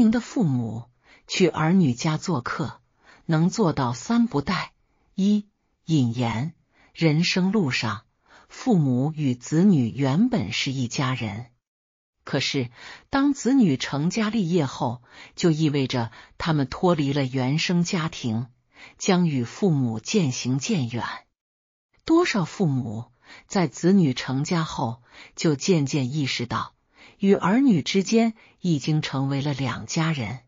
您的父母去儿女家做客，能做到三不带：一、引言，人生路上，父母与子女原本是一家人，可是当子女成家立业后，就意味着他们脱离了原生家庭，将与父母渐行渐远。多少父母在子女成家后，就渐渐意识到。与儿女之间已经成为了两家人，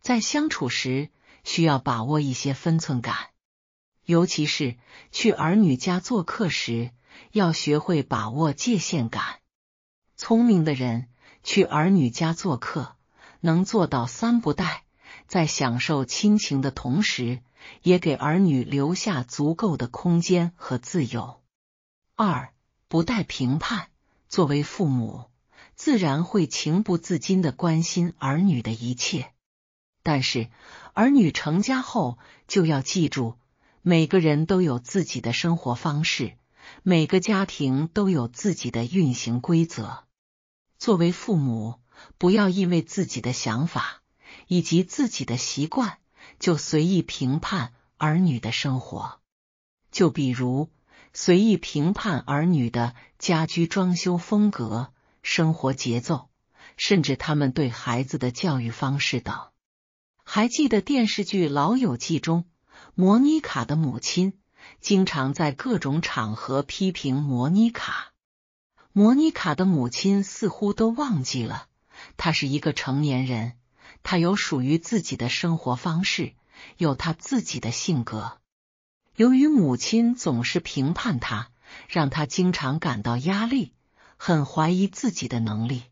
在相处时需要把握一些分寸感，尤其是去儿女家做客时，要学会把握界限感。聪明的人去儿女家做客，能做到三不带：在享受亲情的同时，也给儿女留下足够的空间和自由；二不带评判，作为父母。自然会情不自禁的关心儿女的一切，但是儿女成家后就要记住，每个人都有自己的生活方式，每个家庭都有自己的运行规则。作为父母，不要因为自己的想法以及自己的习惯就随意评判儿女的生活，就比如随意评判儿女的家居装修风格。生活节奏，甚至他们对孩子的教育方式等。还记得电视剧《老友记》中，摩妮卡的母亲经常在各种场合批评摩妮卡。摩妮卡的母亲似乎都忘记了，她是一个成年人，她有属于自己的生活方式，有她自己的性格。由于母亲总是评判她，让她经常感到压力。很怀疑自己的能力。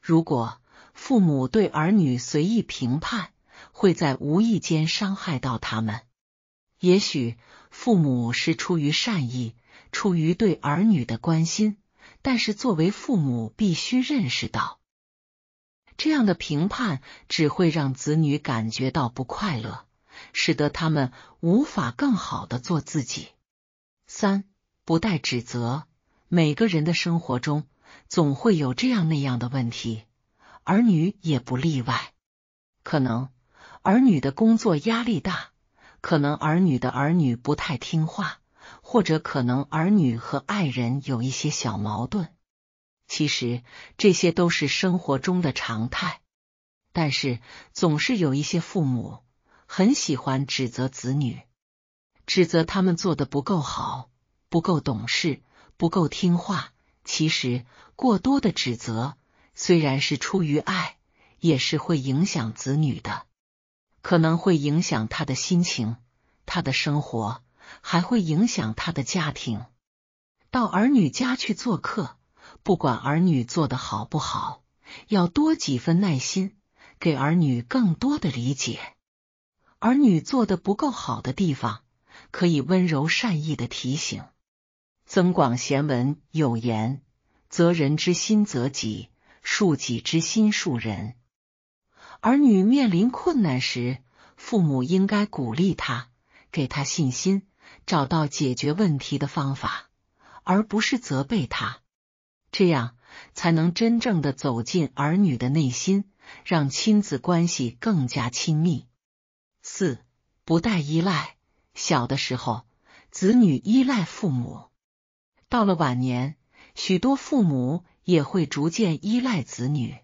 如果父母对儿女随意评判，会在无意间伤害到他们。也许父母是出于善意，出于对儿女的关心，但是作为父母必须认识到，这样的评判只会让子女感觉到不快乐，使得他们无法更好的做自己。三不带指责。每个人的生活中总会有这样那样的问题，儿女也不例外。可能儿女的工作压力大，可能儿女的儿女不太听话，或者可能儿女和爱人有一些小矛盾。其实这些都是生活中的常态，但是总是有一些父母很喜欢指责子女，指责他们做的不够好，不够懂事。不够听话，其实过多的指责虽然是出于爱，也是会影响子女的，可能会影响他的心情，他的生活，还会影响他的家庭。到儿女家去做客，不管儿女做的好不好，要多几分耐心，给儿女更多的理解。儿女做的不够好的地方，可以温柔善意的提醒。增广贤文有言：“则人之心则己，恕己之心恕人。”儿女面临困难时，父母应该鼓励他，给他信心，找到解决问题的方法，而不是责备他。这样才能真正的走进儿女的内心，让亲子关系更加亲密。四不带依赖，小的时候，子女依赖父母。到了晚年，许多父母也会逐渐依赖子女。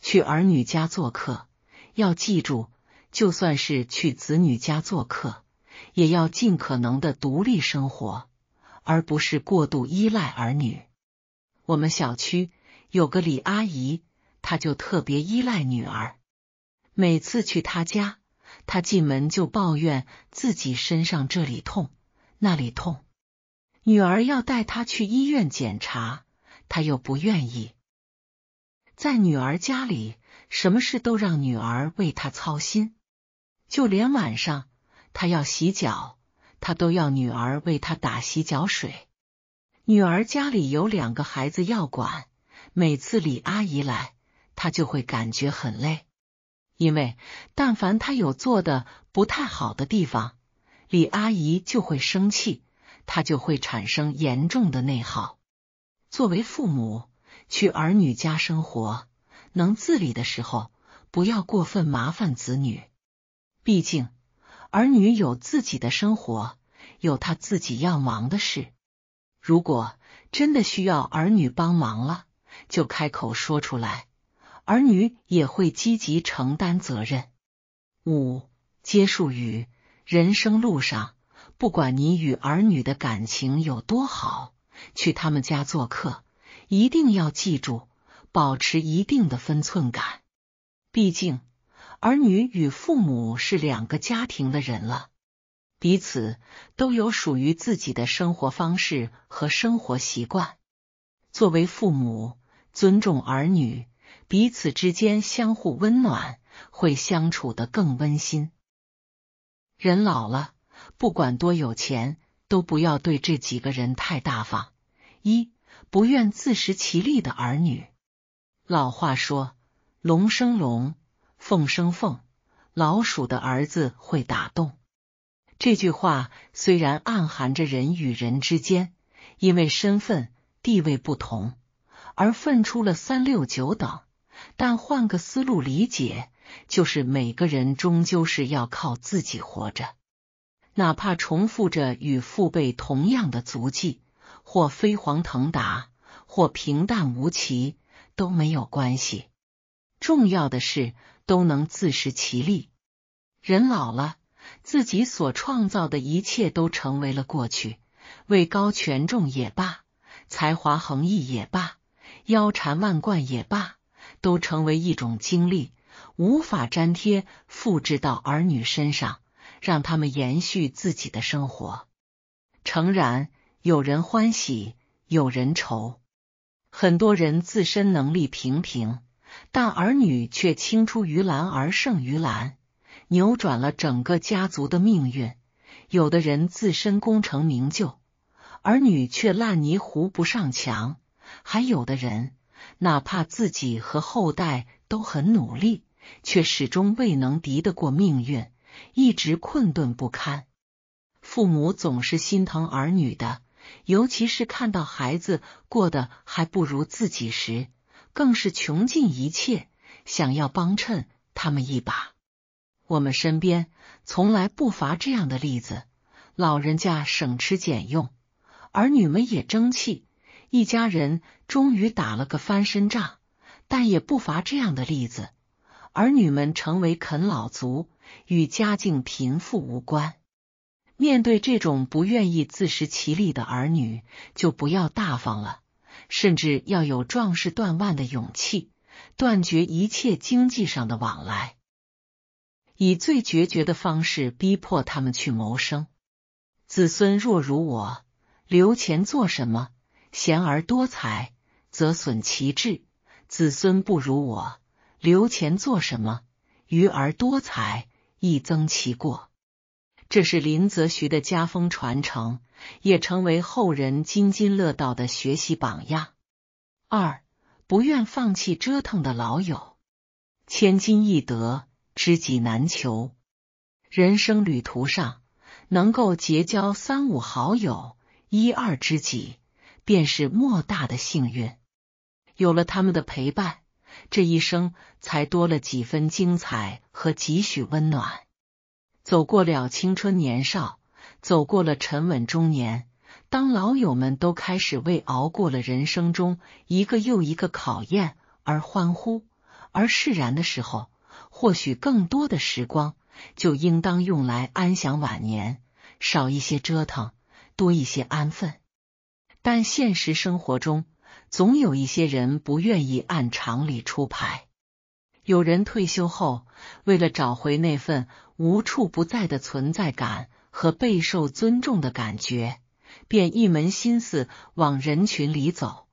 去儿女家做客，要记住，就算是去子女家做客，也要尽可能的独立生活，而不是过度依赖儿女。我们小区有个李阿姨，她就特别依赖女儿。每次去她家，她进门就抱怨自己身上这里痛那里痛。女儿要带她去医院检查，她又不愿意。在女儿家里，什么事都让女儿为她操心，就连晚上她要洗脚，她都要女儿为她打洗脚水。女儿家里有两个孩子要管，每次李阿姨来，她就会感觉很累，因为但凡她有做的不太好的地方，李阿姨就会生气。他就会产生严重的内耗。作为父母，去儿女家生活，能自理的时候，不要过分麻烦子女。毕竟，儿女有自己的生活，有他自己要忙的事。如果真的需要儿女帮忙了，就开口说出来，儿女也会积极承担责任。五接触语，人生路上。不管你与儿女的感情有多好，去他们家做客，一定要记住保持一定的分寸感。毕竟，儿女与父母是两个家庭的人了，彼此都有属于自己的生活方式和生活习惯。作为父母，尊重儿女，彼此之间相互温暖，会相处的更温馨。人老了。不管多有钱，都不要对这几个人太大方。一不愿自食其力的儿女，老话说“龙生龙，凤生凤，老鼠的儿子会打洞”。这句话虽然暗含着人与人之间因为身份地位不同而分出了三六九等，但换个思路理解，就是每个人终究是要靠自己活着。哪怕重复着与父辈同样的足迹，或飞黄腾达，或平淡无奇，都没有关系。重要的是都能自食其力。人老了，自己所创造的一切都成为了过去。位高权重也罢，才华横溢也罢，腰缠万贯也罢，都成为一种经历，无法粘贴复制到儿女身上。让他们延续自己的生活。诚然，有人欢喜，有人愁。很多人自身能力平平，但儿女却青出于蓝而胜于蓝，扭转了整个家族的命运。有的人自身功成名就，儿女却烂泥糊不上墙。还有的人，哪怕自己和后代都很努力，却始终未能敌得过命运。一直困顿不堪，父母总是心疼儿女的，尤其是看到孩子过得还不如自己时，更是穷尽一切想要帮衬他们一把。我们身边从来不乏这样的例子：老人家省吃俭用，儿女们也争气，一家人终于打了个翻身仗；但也不乏这样的例子：儿女们成为啃老族。与家境贫富无关。面对这种不愿意自食其力的儿女，就不要大方了，甚至要有壮士断腕的勇气，断绝一切经济上的往来，以最决绝的方式逼迫他们去谋生。子孙若如我，留钱做什么？贤而多财，则损其志；子孙不如我，留钱做什么？愚而多财。亦增其过，这是林则徐的家风传承，也成为后人津津乐道的学习榜样。二不愿放弃折腾的老友，千金易得，知己难求。人生旅途上，能够结交三五好友、一二知己，便是莫大的幸运。有了他们的陪伴，这一生。才多了几分精彩和几许温暖。走过了青春年少，走过了沉稳中年，当老友们都开始为熬过了人生中一个又一个考验而欢呼而释然的时候，或许更多的时光就应当用来安享晚年，少一些折腾，多一些安分。但现实生活中，总有一些人不愿意按常理出牌。有人退休后，为了找回那份无处不在的存在感和备受尊重的感觉，便一门心思往人群里走。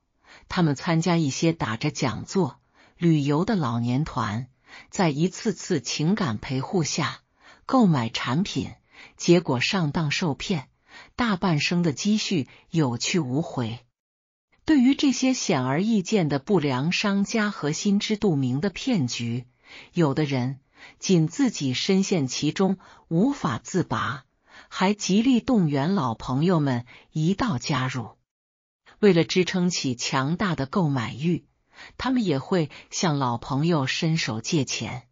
他们参加一些打着讲座、旅游的老年团，在一次次情感陪护下购买产品，结果上当受骗，大半生的积蓄有去无回。对于这些显而易见的不良商家和心知肚明的骗局，有的人仅自己深陷其中无法自拔，还极力动员老朋友们一道加入。为了支撑起强大的购买欲，他们也会向老朋友伸手借钱，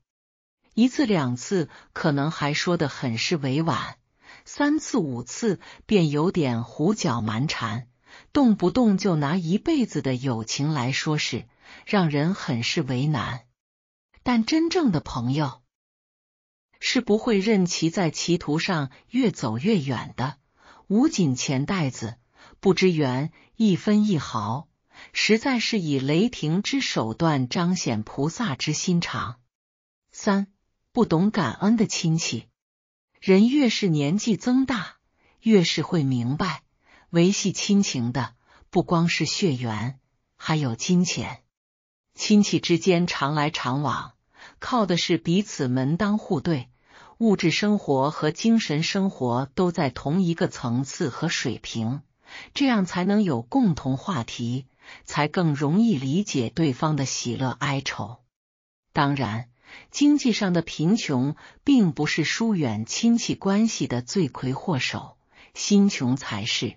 一次两次可能还说的很是委婉，三次五次便有点胡搅蛮缠。动不动就拿一辈子的友情来说事，让人很是为难。但真正的朋友是不会任其在歧途上越走越远的。捂紧钱袋子，不知缘一分一毫，实在是以雷霆之手段彰显菩萨之心肠。三不懂感恩的亲戚，人越是年纪增大，越是会明白。维系亲情的不光是血缘，还有金钱。亲戚之间常来常往，靠的是彼此门当户对，物质生活和精神生活都在同一个层次和水平，这样才能有共同话题，才更容易理解对方的喜乐哀愁。当然，经济上的贫穷并不是疏远亲戚关系的罪魁祸首，心穷才是。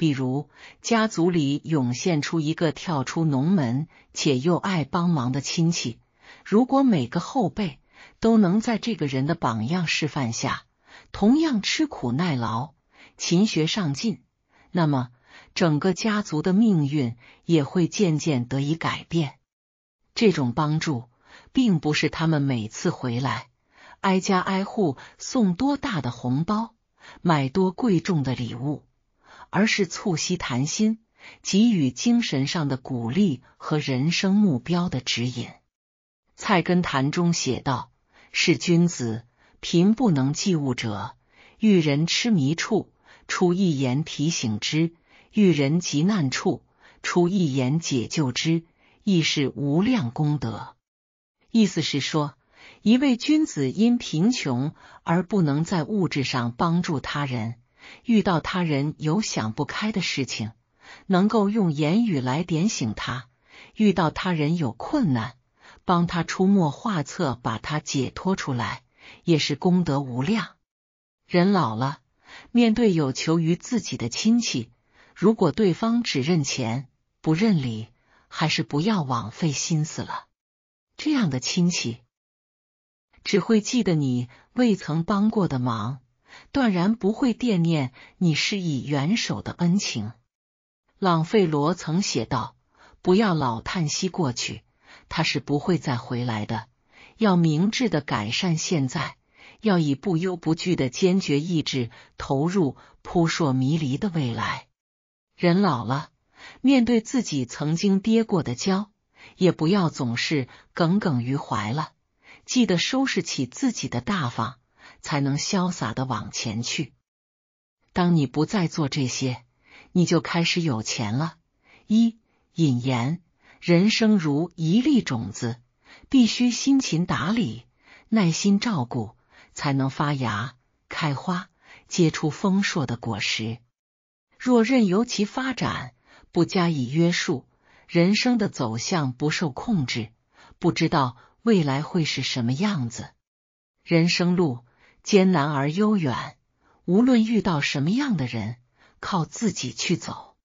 比如，家族里涌现出一个跳出农门且又爱帮忙的亲戚，如果每个后辈都能在这个人的榜样示范下，同样吃苦耐劳、勤学上进，那么整个家族的命运也会渐渐得以改变。这种帮助，并不是他们每次回来挨家挨户送多大的红包、买多贵重的礼物。而是促膝谈心，给予精神上的鼓励和人生目标的指引。《菜根谭》中写道：“是君子贫不能济物者，遇人痴迷处出一言提醒之；遇人急难处出一言解救之，亦是无量功德。”意思是说，一位君子因贫穷而不能在物质上帮助他人。遇到他人有想不开的事情，能够用言语来点醒他；遇到他人有困难，帮他出谋划策，把他解脱出来，也是功德无量。人老了，面对有求于自己的亲戚，如果对方只认钱不认礼，还是不要枉费心思了。这样的亲戚只会记得你未曾帮过的忙。断然不会惦念你施以援手的恩情。朗费罗曾写道：“不要老叹息过去，他是不会再回来的。要明智的改善现在，要以不忧不惧的坚决意志投入扑朔迷离的未来。人老了，面对自己曾经跌过的跤，也不要总是耿耿于怀了。记得收拾起自己的大方。”才能潇洒的往前去。当你不再做这些，你就开始有钱了。一引言：人生如一粒种子，必须辛勤打理、耐心照顾，才能发芽、开花、结出丰硕的果实。若任由其发展，不加以约束，人生的走向不受控制，不知道未来会是什么样子。人生路。艰难而悠远，无论遇到什么样的人，靠自己去走。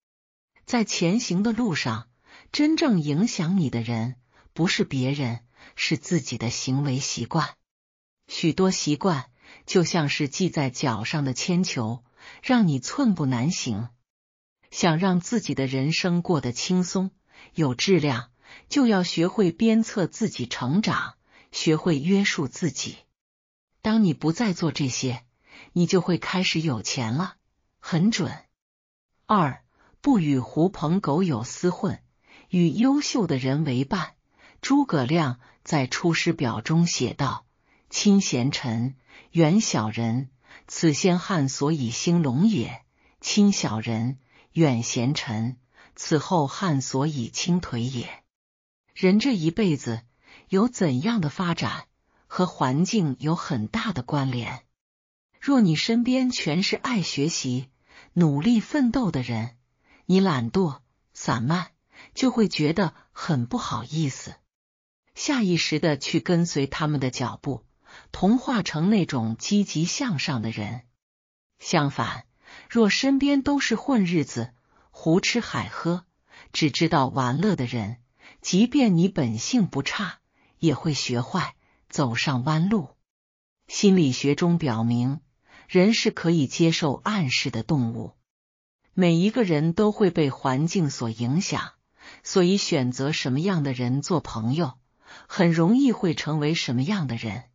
在前行的路上，真正影响你的人，不是别人，是自己的行为习惯。许多习惯就像是系在脚上的铅球，让你寸步难行。想让自己的人生过得轻松有质量，就要学会鞭策自己成长，学会约束自己。当你不再做这些，你就会开始有钱了，很准。二，不与狐朋狗友厮混，与优秀的人为伴。诸葛亮在《出师表》中写道：“亲贤臣，远小人，此先汉所以兴隆也；亲小人，远贤臣，此后汉所以倾颓也。”人这一辈子有怎样的发展？和环境有很大的关联。若你身边全是爱学习、努力奋斗的人，你懒惰散漫，就会觉得很不好意思，下意识的去跟随他们的脚步，同化成那种积极向上的人。相反，若身边都是混日子、胡吃海喝、只知道玩乐的人，即便你本性不差，也会学坏。走上弯路。心理学中表明，人是可以接受暗示的动物。每一个人都会被环境所影响，所以选择什么样的人做朋友，很容易会成为什么样的人。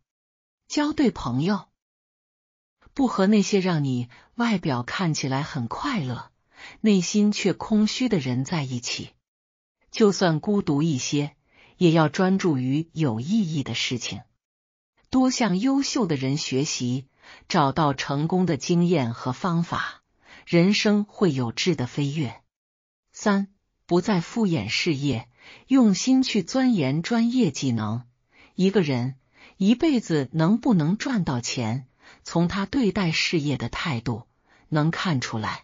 交对朋友，不和那些让你外表看起来很快乐，内心却空虚的人在一起。就算孤独一些，也要专注于有意义的事情。多向优秀的人学习，找到成功的经验和方法，人生会有质的飞跃。三，不再敷衍事业，用心去钻研专业技能。一个人一辈子能不能赚到钱，从他对待事业的态度能看出来。《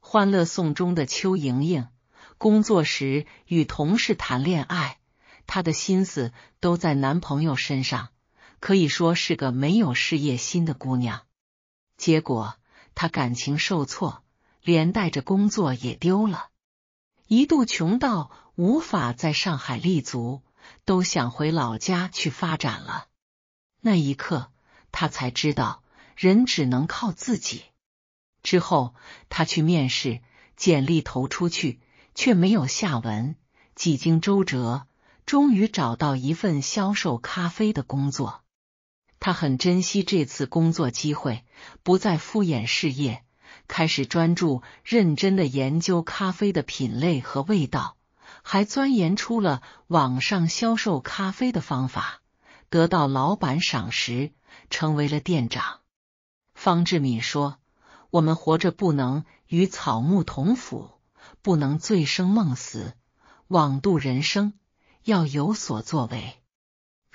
欢乐颂》中的邱莹莹，工作时与同事谈恋爱，她的心思都在男朋友身上。可以说是个没有事业心的姑娘，结果她感情受挫，连带着工作也丢了，一度穷到无法在上海立足，都想回老家去发展了。那一刻，她才知道人只能靠自己。之后，她去面试，简历投出去却没有下文，几经周折，终于找到一份销售咖啡的工作。他很珍惜这次工作机会，不再敷衍事业，开始专注认真的研究咖啡的品类和味道，还钻研出了网上销售咖啡的方法，得到老板赏识，成为了店长。方志敏说：“我们活着不能与草木同腐，不能醉生梦死，枉度人生，要有所作为。”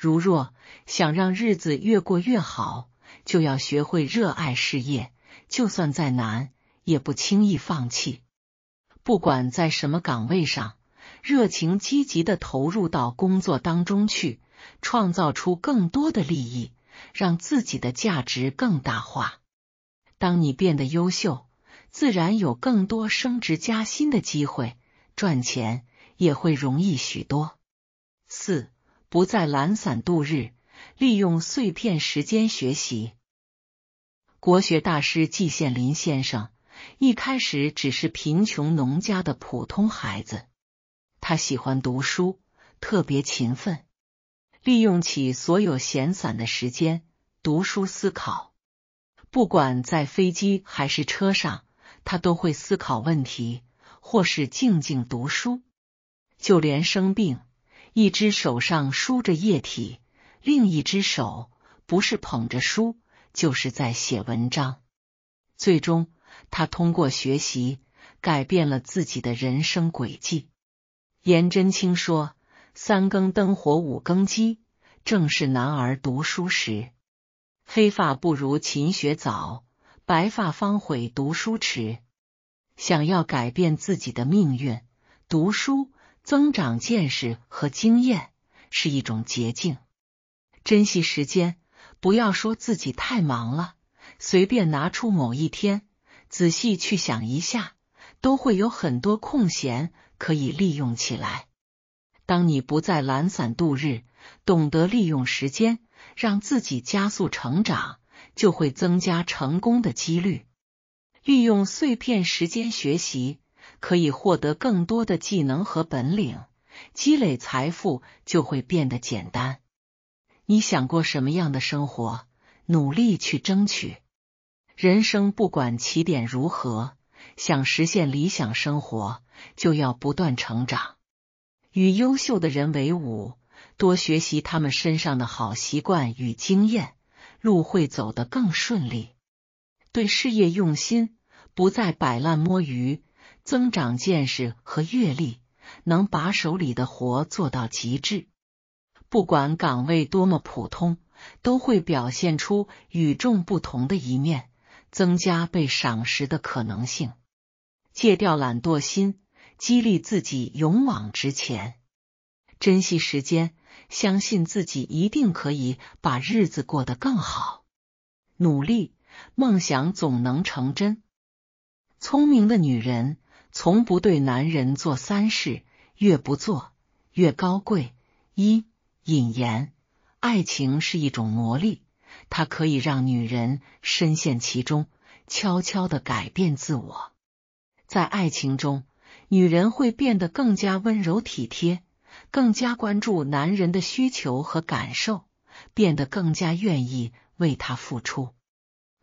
如若想让日子越过越好，就要学会热爱事业，就算再难，也不轻易放弃。不管在什么岗位上，热情积极的投入到工作当中去，创造出更多的利益，让自己的价值更大化。当你变得优秀，自然有更多升职加薪的机会，赚钱也会容易许多。四。不再懒散度日，利用碎片时间学习。国学大师季羡林先生一开始只是贫穷农家的普通孩子，他喜欢读书，特别勤奋，利用起所有闲散的时间读书思考。不管在飞机还是车上，他都会思考问题，或是静静读书。就连生病。一只手上梳着液体，另一只手不是捧着书，就是在写文章。最终，他通过学习改变了自己的人生轨迹。颜真卿说：“三更灯火五更鸡，正是男儿读书时。黑发不如勤学早，白发方悔读书迟。”想要改变自己的命运，读书。增长见识和经验是一种捷径，珍惜时间，不要说自己太忙了。随便拿出某一天，仔细去想一下，都会有很多空闲可以利用起来。当你不再懒散度日，懂得利用时间，让自己加速成长，就会增加成功的几率。运用碎片时间学习。可以获得更多的技能和本领，积累财富就会变得简单。你想过什么样的生活，努力去争取。人生不管起点如何，想实现理想生活，就要不断成长，与优秀的人为伍，多学习他们身上的好习惯与经验，路会走得更顺利。对事业用心，不再摆烂摸鱼。增长见识和阅历，能把手里的活做到极致。不管岗位多么普通，都会表现出与众不同的一面，增加被赏识的可能性。戒掉懒惰心，激励自己勇往直前。珍惜时间，相信自己一定可以把日子过得更好。努力，梦想总能成真。聪明的女人。从不对男人做三事，越不做越高贵。一引言：爱情是一种魔力，它可以让女人深陷其中，悄悄的改变自我。在爱情中，女人会变得更加温柔体贴，更加关注男人的需求和感受，变得更加愿意为他付出。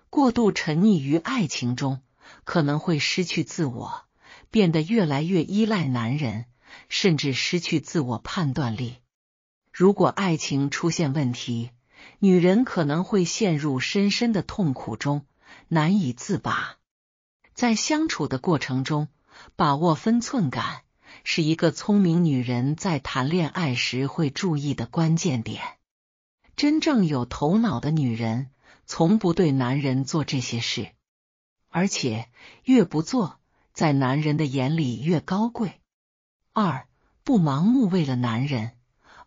过度沉溺于爱情中，可能会失去自我。变得越来越依赖男人，甚至失去自我判断力。如果爱情出现问题，女人可能会陷入深深的痛苦中，难以自拔。在相处的过程中，把握分寸感是一个聪明女人在谈恋爱时会注意的关键点。真正有头脑的女人，从不对男人做这些事，而且越不做。在男人的眼里越高贵。二不盲目为了男人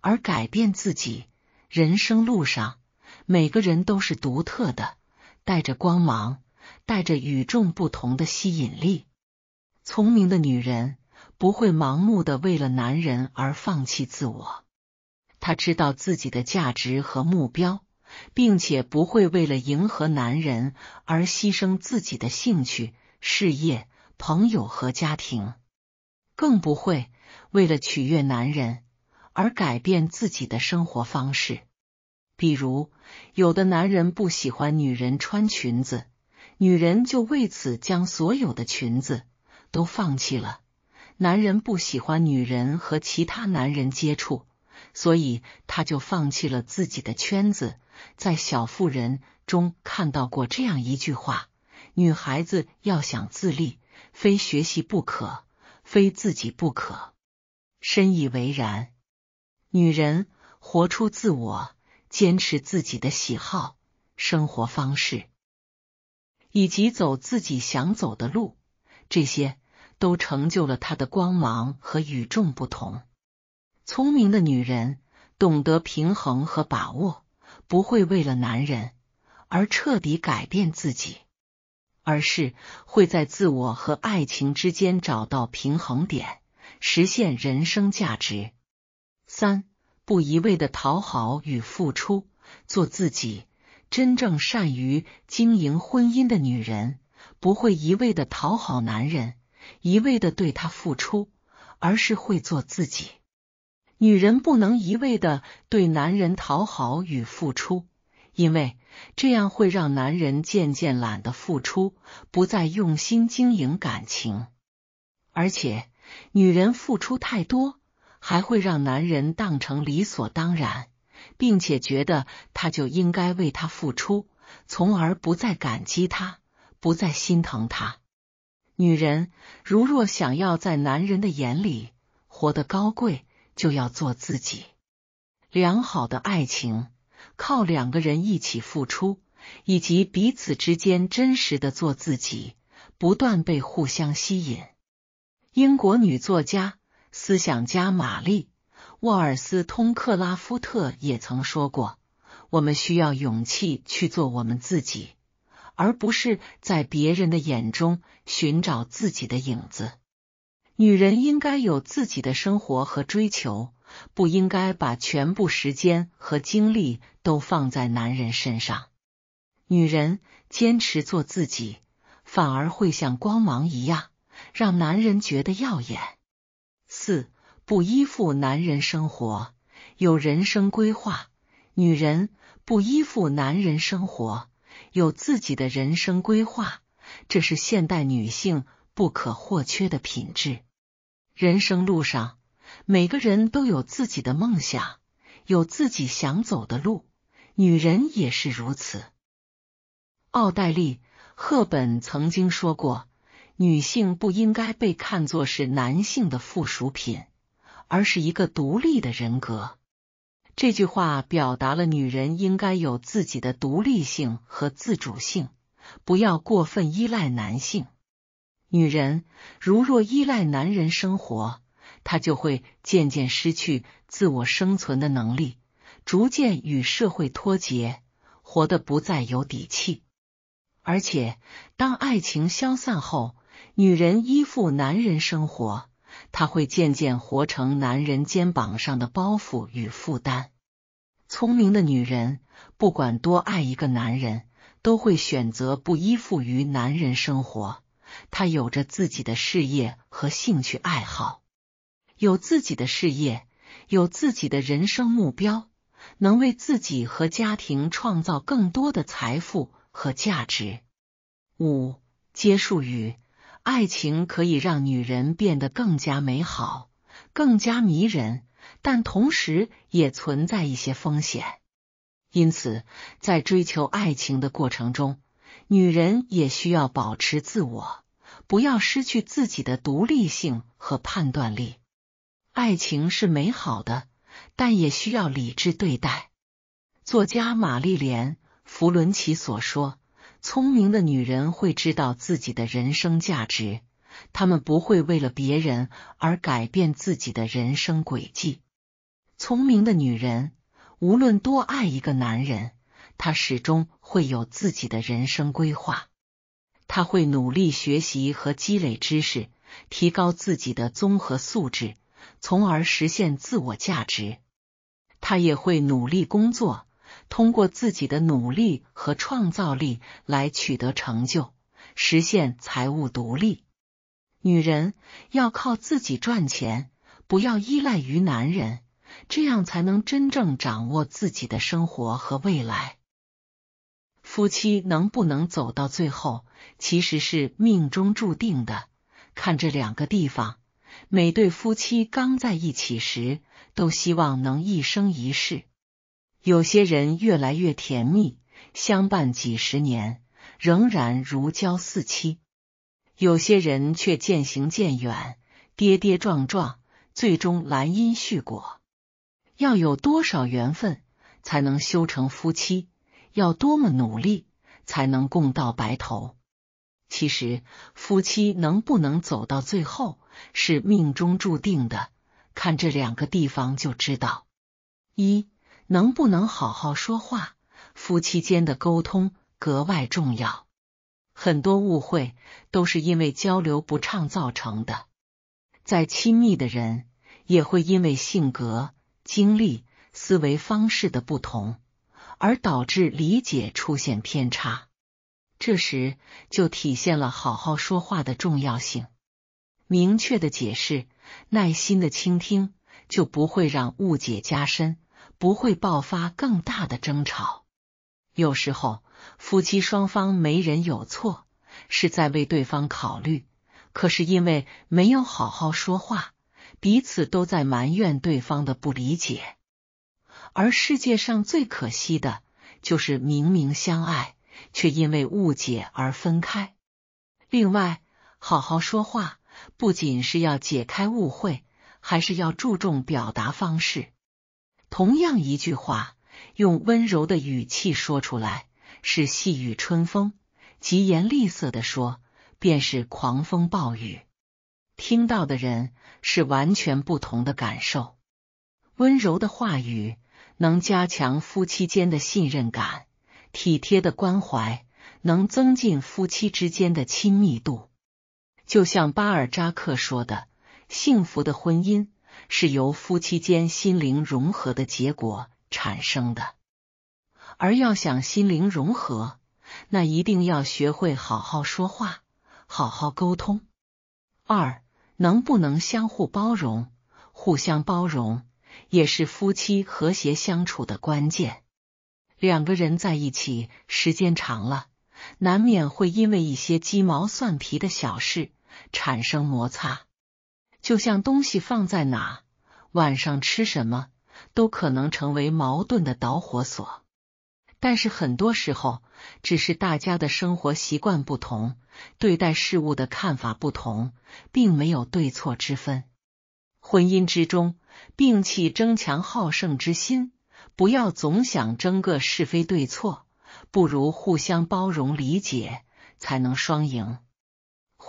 而改变自己。人生路上，每个人都是独特的，带着光芒，带着与众不同的吸引力。聪明的女人不会盲目的为了男人而放弃自我，她知道自己的价值和目标，并且不会为了迎合男人而牺牲自己的兴趣、事业。朋友和家庭，更不会为了取悦男人而改变自己的生活方式。比如，有的男人不喜欢女人穿裙子，女人就为此将所有的裙子都放弃了。男人不喜欢女人和其他男人接触，所以他就放弃了自己的圈子。在《小妇人》中看到过这样一句话：“女孩子要想自立。”非学习不可，非自己不可，深以为然。女人活出自我，坚持自己的喜好、生活方式，以及走自己想走的路，这些都成就了她的光芒和与众不同。聪明的女人懂得平衡和把握，不会为了男人而彻底改变自己。而是会在自我和爱情之间找到平衡点，实现人生价值。三，不一味的讨好与付出，做自己。真正善于经营婚姻的女人，不会一味的讨好男人，一味的对他付出，而是会做自己。女人不能一味的对男人讨好与付出。因为这样会让男人渐渐懒得付出，不再用心经营感情，而且女人付出太多，还会让男人当成理所当然，并且觉得他就应该为他付出，从而不再感激他，不再心疼他。女人如若想要在男人的眼里活得高贵，就要做自己。良好的爱情。靠两个人一起付出，以及彼此之间真实的做自己，不断被互相吸引。英国女作家、思想家玛丽·沃尔斯通克拉夫特也曾说过：“我们需要勇气去做我们自己，而不是在别人的眼中寻找自己的影子。”女人应该有自己的生活和追求。不应该把全部时间和精力都放在男人身上。女人坚持做自己，反而会像光芒一样，让男人觉得耀眼。四，不依附男人生活，有人生规划。女人不依附男人生活，有自己的人生规划，这是现代女性不可或缺的品质。人生路上。每个人都有自己的梦想，有自己想走的路。女人也是如此。奥黛丽·赫本曾经说过：“女性不应该被看作是男性的附属品，而是一个独立的人格。”这句话表达了女人应该有自己的独立性和自主性，不要过分依赖男性。女人如若依赖男人生活。她就会渐渐失去自我生存的能力，逐渐与社会脱节，活得不再有底气。而且，当爱情消散后，女人依附男人生活，她会渐渐活成男人肩膀上的包袱与负担。聪明的女人，不管多爱一个男人，都会选择不依附于男人生活，她有着自己的事业和兴趣爱好。有自己的事业，有自己的人生目标，能为自己和家庭创造更多的财富和价值。五接触语，爱情可以让女人变得更加美好，更加迷人，但同时也存在一些风险。因此，在追求爱情的过程中，女人也需要保持自我，不要失去自己的独立性和判断力。爱情是美好的，但也需要理智对待。作家玛丽莲·弗伦奇所说：“聪明的女人会知道自己的人生价值，她们不会为了别人而改变自己的人生轨迹。聪明的女人无论多爱一个男人，她始终会有自己的人生规划。她会努力学习和积累知识，提高自己的综合素质。”从而实现自我价值，他也会努力工作，通过自己的努力和创造力来取得成就，实现财务独立。女人要靠自己赚钱，不要依赖于男人，这样才能真正掌握自己的生活和未来。夫妻能不能走到最后，其实是命中注定的，看这两个地方。每对夫妻刚在一起时，都希望能一生一世。有些人越来越甜蜜，相伴几十年，仍然如胶似漆；有些人却渐行渐远，跌跌撞撞，最终兰因絮果。要有多少缘分才能修成夫妻？要多么努力才能共到白头？其实，夫妻能不能走到最后？是命中注定的，看这两个地方就知道。一能不能好好说话，夫妻间的沟通格外重要。很多误会都是因为交流不畅造成的。再亲密的人，也会因为性格、经历、思维方式的不同，而导致理解出现偏差。这时就体现了好好说话的重要性。明确的解释，耐心的倾听，就不会让误解加深，不会爆发更大的争吵。有时候夫妻双方没人有错，是在为对方考虑，可是因为没有好好说话，彼此都在埋怨对方的不理解。而世界上最可惜的就是明明相爱，却因为误解而分开。另外，好好说话。不仅是要解开误会，还是要注重表达方式。同样一句话，用温柔的语气说出来是细雨春风，疾言厉色的说便是狂风暴雨。听到的人是完全不同的感受。温柔的话语能加强夫妻间的信任感，体贴的关怀能增进夫妻之间的亲密度。就像巴尔扎克说的：“幸福的婚姻是由夫妻间心灵融合的结果产生的。”而要想心灵融合，那一定要学会好好说话，好好沟通。二，能不能相互包容，互相包容也是夫妻和谐相处的关键。两个人在一起时间长了，难免会因为一些鸡毛蒜皮的小事。产生摩擦，就像东西放在哪，晚上吃什么，都可能成为矛盾的导火索。但是很多时候，只是大家的生活习惯不同，对待事物的看法不同，并没有对错之分。婚姻之中，摒弃争强好胜之心，不要总想争个是非对错，不如互相包容理解，才能双赢。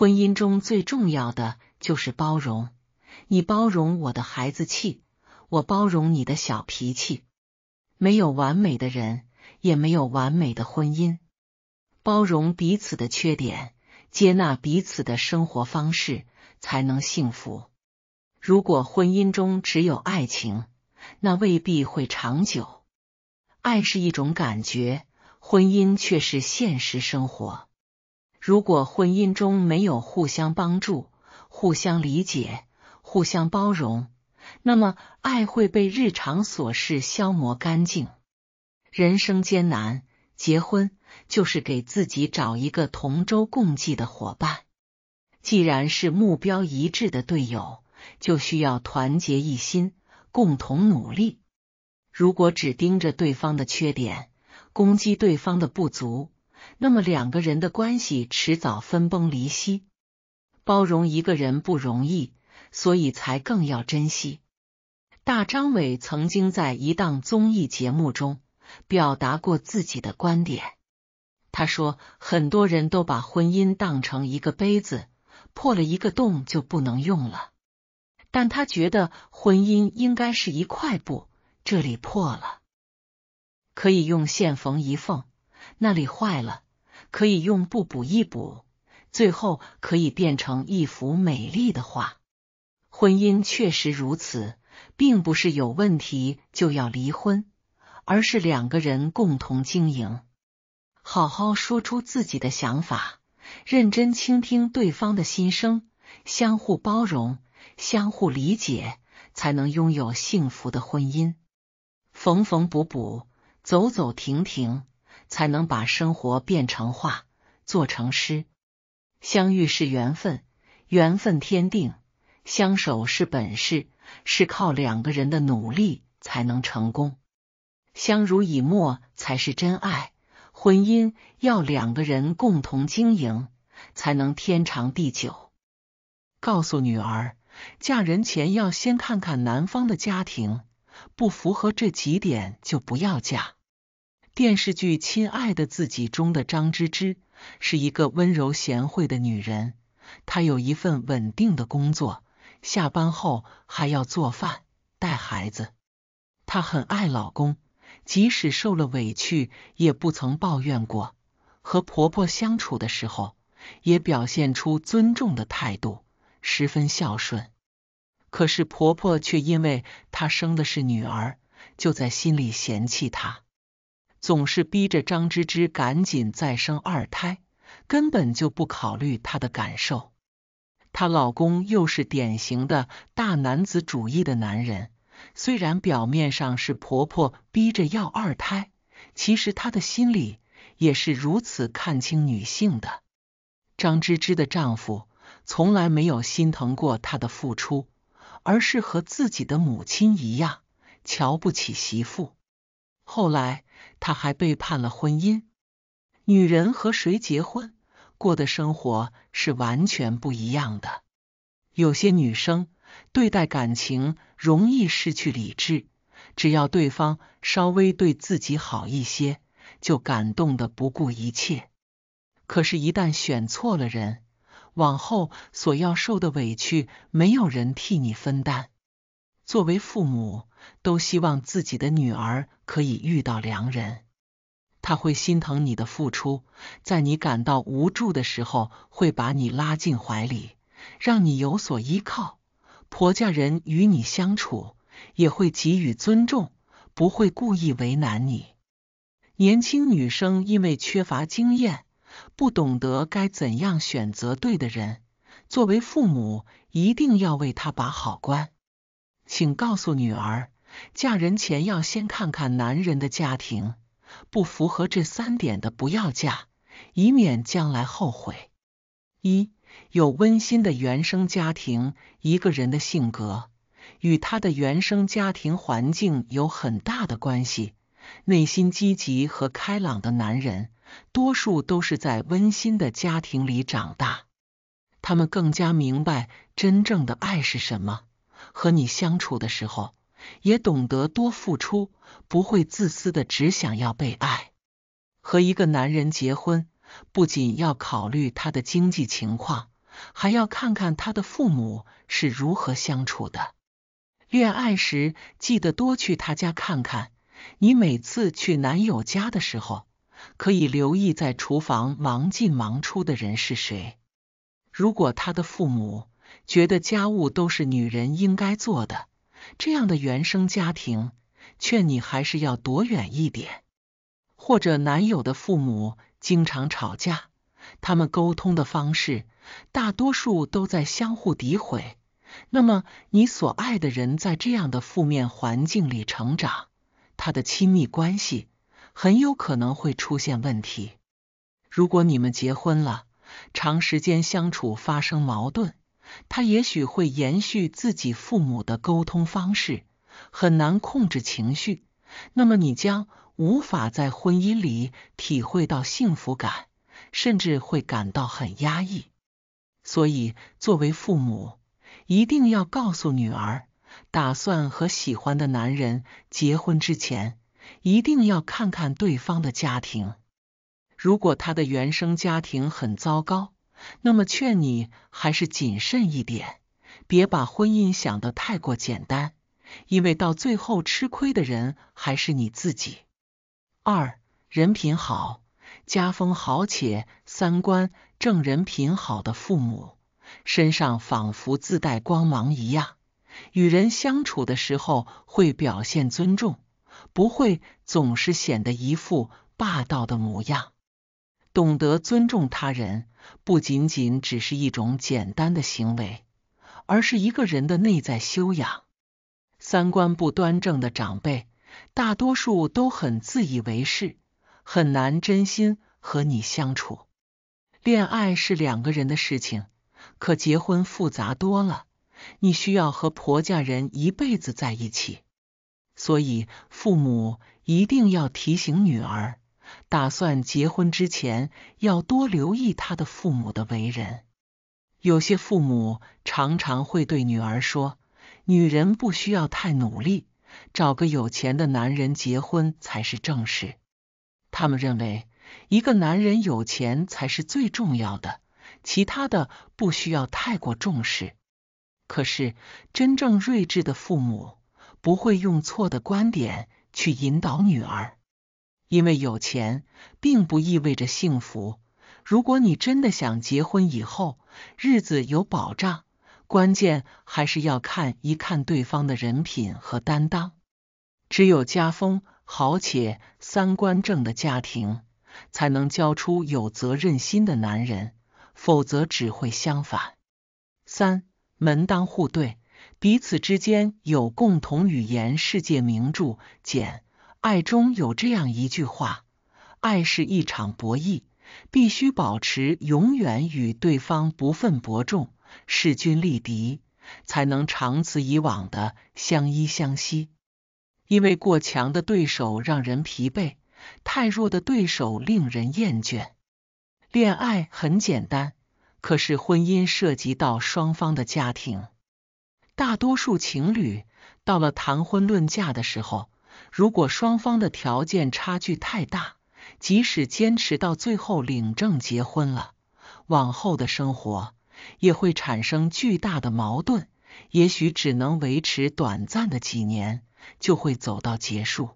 婚姻中最重要的就是包容，你包容我的孩子气，我包容你的小脾气。没有完美的人，也没有完美的婚姻。包容彼此的缺点，接纳彼此的生活方式，才能幸福。如果婚姻中只有爱情，那未必会长久。爱是一种感觉，婚姻却是现实生活。如果婚姻中没有互相帮助、互相理解、互相包容，那么爱会被日常琐事消磨干净。人生艰难，结婚就是给自己找一个同舟共济的伙伴。既然是目标一致的队友，就需要团结一心，共同努力。如果只盯着对方的缺点，攻击对方的不足。那么两个人的关系迟早分崩离析。包容一个人不容易，所以才更要珍惜。大张伟曾经在一档综艺节目中表达过自己的观点，他说：“很多人都把婚姻当成一个杯子，破了一个洞就不能用了。但他觉得婚姻应该是一块布，这里破了，可以用线缝一缝。”那里坏了，可以用布补一补，最后可以变成一幅美丽的画。婚姻确实如此，并不是有问题就要离婚，而是两个人共同经营，好好说出自己的想法，认真倾听对方的心声，相互包容，相互理解，才能拥有幸福的婚姻。缝缝补补，走走停停。才能把生活变成画，做成诗。相遇是缘分，缘分天定；相守是本事，是靠两个人的努力才能成功。相濡以沫才是真爱。婚姻要两个人共同经营，才能天长地久。告诉女儿，嫁人前要先看看男方的家庭，不符合这几点就不要嫁。电视剧《亲爱的自己》中的张芝芝是一个温柔贤惠的女人，她有一份稳定的工作，下班后还要做饭、带孩子。她很爱老公，即使受了委屈也不曾抱怨过；和婆婆相处的时候，也表现出尊重的态度，十分孝顺。可是婆婆却因为她生的是女儿，就在心里嫌弃她。总是逼着张芝芝赶紧再生二胎，根本就不考虑她的感受。她老公又是典型的大男子主义的男人，虽然表面上是婆婆逼着要二胎，其实他的心里也是如此看清女性的。张芝芝的丈夫从来没有心疼过她的付出，而是和自己的母亲一样瞧不起媳妇。后来。他还背叛了婚姻。女人和谁结婚，过的生活是完全不一样的。有些女生对待感情容易失去理智，只要对方稍微对自己好一些，就感动的不顾一切。可是，一旦选错了人，往后所要受的委屈，没有人替你分担。作为父母，都希望自己的女儿可以遇到良人。他会心疼你的付出，在你感到无助的时候，会把你拉进怀里，让你有所依靠。婆家人与你相处也会给予尊重，不会故意为难你。年轻女生因为缺乏经验，不懂得该怎样选择对的人，作为父母一定要为她把好关。请告诉女儿，嫁人前要先看看男人的家庭，不符合这三点的不要嫁，以免将来后悔。一有温馨的原生家庭，一个人的性格与他的原生家庭环境有很大的关系。内心积极和开朗的男人，多数都是在温馨的家庭里长大，他们更加明白真正的爱是什么。和你相处的时候，也懂得多付出，不会自私的只想要被爱。和一个男人结婚，不仅要考虑他的经济情况，还要看看他的父母是如何相处的。恋爱时，记得多去他家看看。你每次去男友家的时候，可以留意在厨房忙进忙出的人是谁。如果他的父母，觉得家务都是女人应该做的，这样的原生家庭，劝你还是要躲远一点。或者男友的父母经常吵架，他们沟通的方式大多数都在相互诋毁。那么你所爱的人在这样的负面环境里成长，他的亲密关系很有可能会出现问题。如果你们结婚了，长时间相处发生矛盾。他也许会延续自己父母的沟通方式，很难控制情绪，那么你将无法在婚姻里体会到幸福感，甚至会感到很压抑。所以，作为父母，一定要告诉女儿，打算和喜欢的男人结婚之前，一定要看看对方的家庭。如果他的原生家庭很糟糕，那么劝你还是谨慎一点，别把婚姻想的太过简单，因为到最后吃亏的人还是你自己。二，人品好，家风好且三观正，人品好的父母身上仿佛自带光芒一样，与人相处的时候会表现尊重，不会总是显得一副霸道的模样。懂得尊重他人，不仅仅只是一种简单的行为，而是一个人的内在修养。三观不端正的长辈，大多数都很自以为是，很难真心和你相处。恋爱是两个人的事情，可结婚复杂多了，你需要和婆家人一辈子在一起，所以父母一定要提醒女儿。打算结婚之前，要多留意他的父母的为人。有些父母常常会对女儿说：“女人不需要太努力，找个有钱的男人结婚才是正事。”他们认为，一个男人有钱才是最重要的，其他的不需要太过重视。可是，真正睿智的父母不会用错的观点去引导女儿。因为有钱并不意味着幸福。如果你真的想结婚以后日子有保障，关键还是要看一看对方的人品和担当。只有家风好且三观正的家庭，才能教出有责任心的男人，否则只会相反。三门当户对，彼此之间有共同语言。世界名著简。爱中有这样一句话：爱是一场博弈，必须保持永远与对方不分伯仲、势均力敌，才能长此以往的相依相惜。因为过强的对手让人疲惫，太弱的对手令人厌倦。恋爱很简单，可是婚姻涉及到双方的家庭。大多数情侣到了谈婚论嫁的时候。如果双方的条件差距太大，即使坚持到最后领证结婚了，往后的生活也会产生巨大的矛盾，也许只能维持短暂的几年，就会走到结束。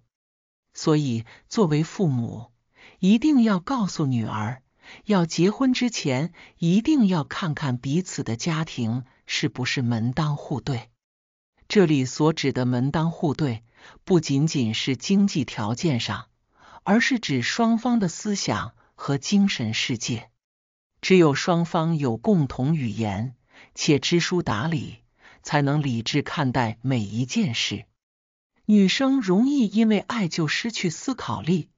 所以，作为父母，一定要告诉女儿，要结婚之前一定要看看彼此的家庭是不是门当户对。这里所指的门当户对，不仅仅是经济条件上，而是指双方的思想和精神世界。只有双方有共同语言，且知书达理，才能理智看待每一件事。女生容易因为爱就失去思考力，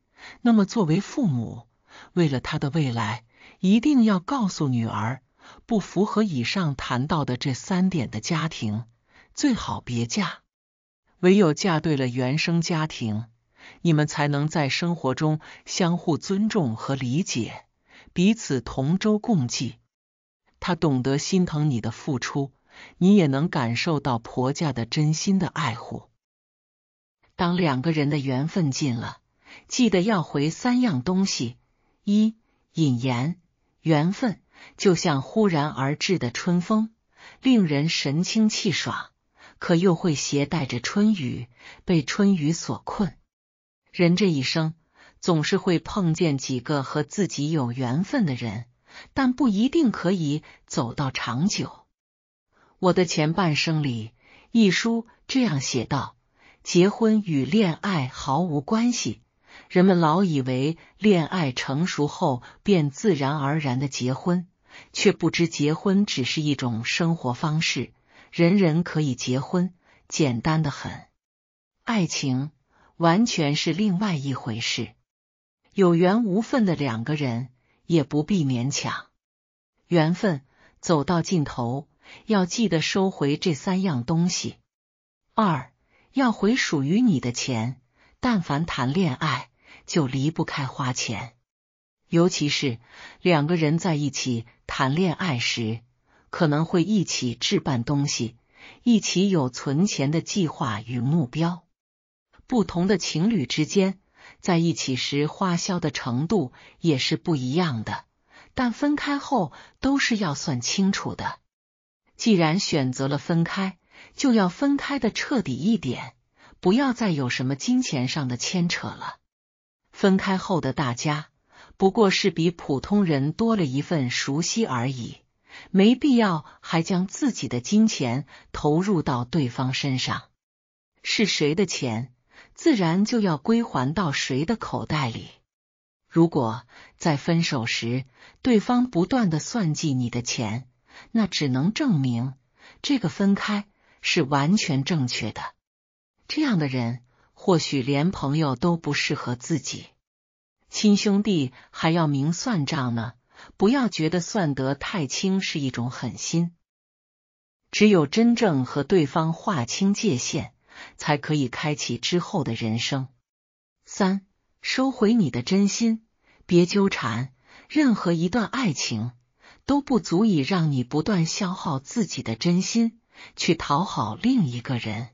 那么作为父母，为了她的未来，一定要告诉女儿，不符合以上谈到的这三点的家庭。最好别嫁，唯有嫁对了原生家庭，你们才能在生活中相互尊重和理解，彼此同舟共济。他懂得心疼你的付出，你也能感受到婆家的真心的爱护。当两个人的缘分尽了，记得要回三样东西：一、引言，缘分就像忽然而至的春风，令人神清气爽。可又会携带着春雨，被春雨所困。人这一生总是会碰见几个和自己有缘分的人，但不一定可以走到长久。我的前半生里，一书这样写道：结婚与恋爱毫无关系。人们老以为恋爱成熟后便自然而然的结婚，却不知结婚只是一种生活方式。人人可以结婚，简单的很。爱情完全是另外一回事。有缘无分的两个人也不必勉强。缘分走到尽头，要记得收回这三样东西：二要回属于你的钱。但凡谈恋爱，就离不开花钱，尤其是两个人在一起谈恋爱时。可能会一起置办东西，一起有存钱的计划与目标。不同的情侣之间，在一起时花销的程度也是不一样的，但分开后都是要算清楚的。既然选择了分开，就要分开的彻底一点，不要再有什么金钱上的牵扯了。分开后的大家，不过是比普通人多了一份熟悉而已。没必要还将自己的金钱投入到对方身上，是谁的钱，自然就要归还到谁的口袋里。如果在分手时，对方不断的算计你的钱，那只能证明这个分开是完全正确的。这样的人，或许连朋友都不适合自己，亲兄弟还要明算账呢。不要觉得算得太清是一种狠心，只有真正和对方划清界限，才可以开启之后的人生。三，收回你的真心，别纠缠。任何一段爱情都不足以让你不断消耗自己的真心去讨好另一个人，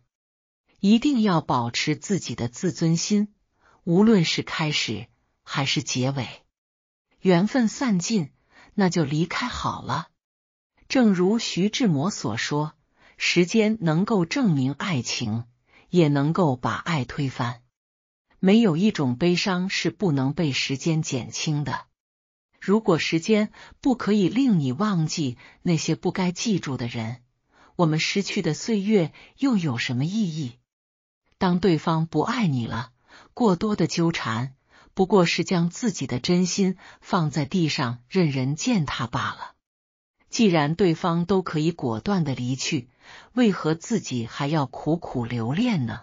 一定要保持自己的自尊心，无论是开始还是结尾。缘分散尽，那就离开好了。正如徐志摩所说：“时间能够证明爱情，也能够把爱推翻。没有一种悲伤是不能被时间减轻的。如果时间不可以令你忘记那些不该记住的人，我们失去的岁月又有什么意义？当对方不爱你了，过多的纠缠。”不过是将自己的真心放在地上任人践踏罢了。既然对方都可以果断的离去，为何自己还要苦苦留恋呢？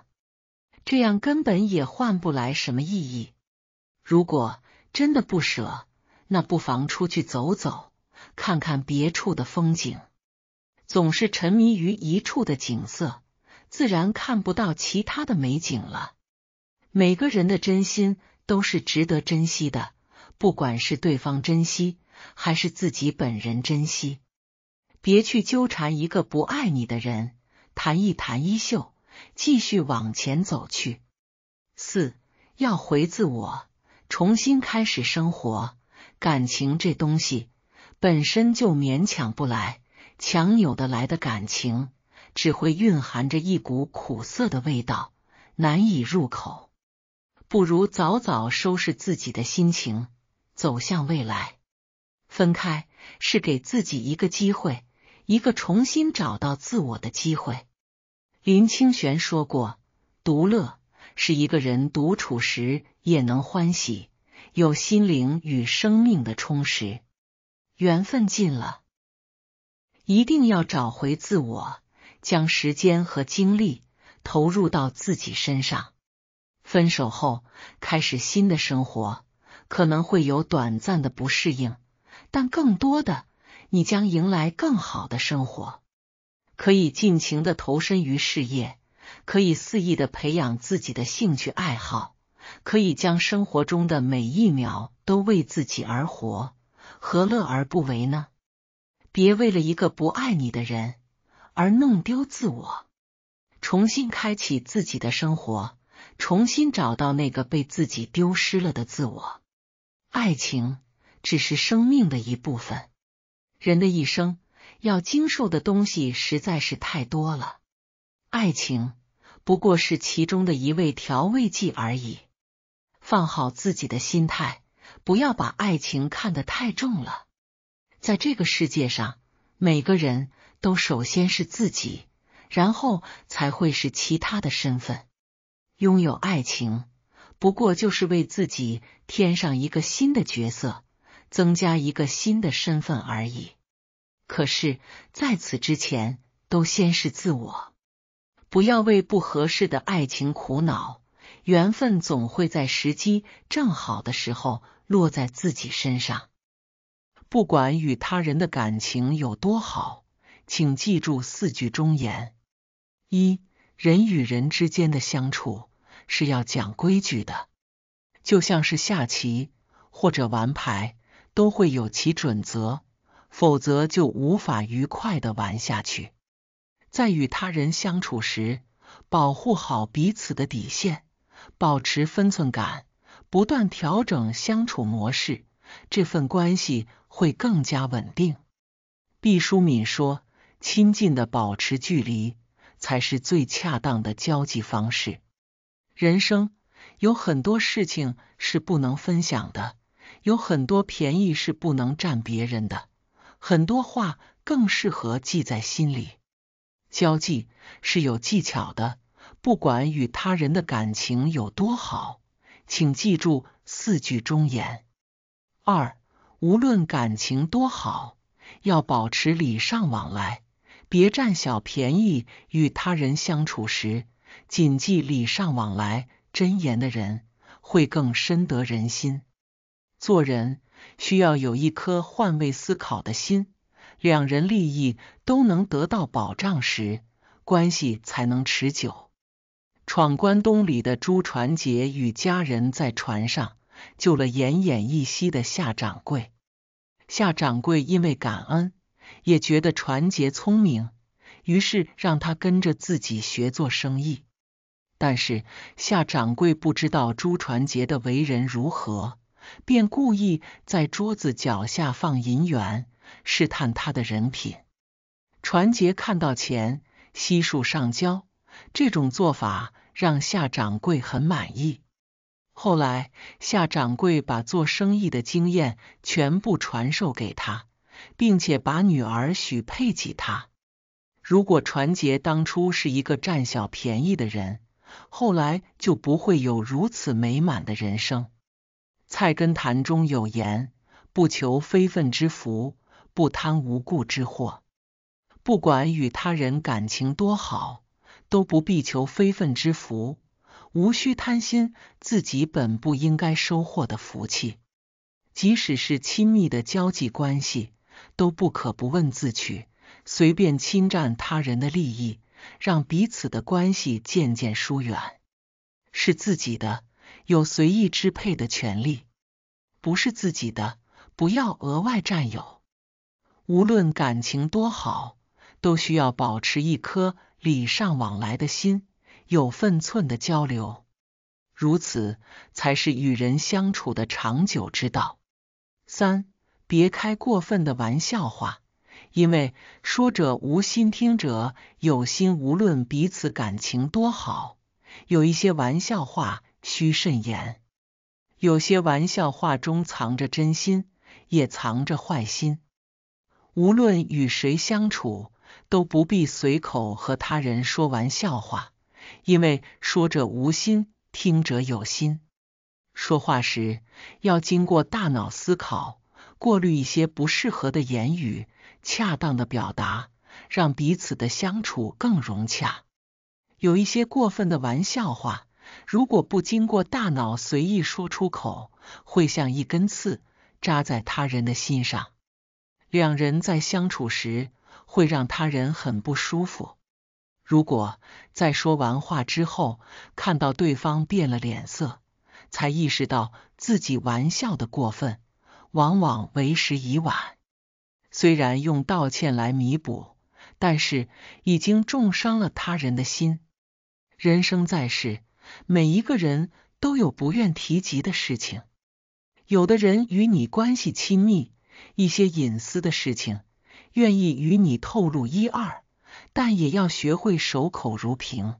这样根本也换不来什么意义。如果真的不舍，那不妨出去走走，看看别处的风景。总是沉迷于一处的景色，自然看不到其他的美景了。每个人的真心。都是值得珍惜的，不管是对方珍惜还是自己本人珍惜，别去纠缠一个不爱你的人，弹一弹衣袖，继续往前走去。四要回自我，重新开始生活。感情这东西本身就勉强不来，强扭的来的感情只会蕴含着一股苦涩的味道，难以入口。不如早早收拾自己的心情，走向未来。分开是给自己一个机会，一个重新找到自我的机会。林清玄说过，独乐是一个人独处时也能欢喜，有心灵与生命的充实。缘分尽了，一定要找回自我，将时间和精力投入到自己身上。分手后开始新的生活，可能会有短暂的不适应，但更多的你将迎来更好的生活。可以尽情的投身于事业，可以肆意的培养自己的兴趣爱好，可以将生活中的每一秒都为自己而活，何乐而不为呢？别为了一个不爱你的人而弄丢自我，重新开启自己的生活。重新找到那个被自己丢失了的自我。爱情只是生命的一部分，人的一生要经受的东西实在是太多了，爱情不过是其中的一味调味剂而已。放好自己的心态，不要把爱情看得太重了。在这个世界上，每个人都首先是自己，然后才会是其他的身份。拥有爱情，不过就是为自己添上一个新的角色，增加一个新的身份而已。可是在此之前，都先是自我。不要为不合适的爱情苦恼，缘分总会在时机正好的时候落在自己身上。不管与他人的感情有多好，请记住四句忠言：一人与人之间的相处。是要讲规矩的，就像是下棋或者玩牌，都会有其准则，否则就无法愉快的玩下去。在与他人相处时，保护好彼此的底线，保持分寸感，不断调整相处模式，这份关系会更加稳定。毕淑敏说：“亲近的保持距离，才是最恰当的交际方式。”人生有很多事情是不能分享的，有很多便宜是不能占别人的，很多话更适合记在心里。交际是有技巧的，不管与他人的感情有多好，请记住四句忠言：二，无论感情多好，要保持礼尚往来，别占小便宜。与他人相处时。谨记礼尚往来真言的人，会更深得人心。做人需要有一颗换位思考的心，两人利益都能得到保障时，关系才能持久。闯关东里的朱传杰与家人在船上救了奄奄一息的夏掌柜，夏掌柜因为感恩，也觉得传杰聪明。于是让他跟着自己学做生意，但是夏掌柜不知道朱传杰的为人如何，便故意在桌子脚下放银元，试探他的人品。传杰看到钱悉数上交，这种做法让夏掌柜很满意。后来夏掌柜把做生意的经验全部传授给他，并且把女儿许配给他。如果传杰当初是一个占小便宜的人，后来就不会有如此美满的人生。菜根谭中有言：“不求非分之福，不贪无故之祸。”不管与他人感情多好，都不必求非分之福，无需贪心自己本不应该收获的福气。即使是亲密的交际关系，都不可不问自取。随便侵占他人的利益，让彼此的关系渐渐疏远。是自己的，有随意支配的权利；不是自己的，不要额外占有。无论感情多好，都需要保持一颗礼尚往来的心，有分寸的交流，如此才是与人相处的长久之道。三，别开过分的玩笑话。因为说者无心，听者有心。无论彼此感情多好，有一些玩笑话需慎言。有些玩笑话中藏着真心，也藏着坏心。无论与谁相处，都不必随口和他人说玩笑话。因为说者无心，听者有心。说话时要经过大脑思考，过滤一些不适合的言语。恰当的表达，让彼此的相处更融洽。有一些过分的玩笑话，如果不经过大脑随意说出口，会像一根刺扎在他人的心上。两人在相处时，会让他人很不舒服。如果在说完话之后，看到对方变了脸色，才意识到自己玩笑的过分，往往为时已晚。虽然用道歉来弥补，但是已经重伤了他人的心。人生在世，每一个人都有不愿提及的事情。有的人与你关系亲密，一些隐私的事情愿意与你透露一二，但也要学会守口如瓶。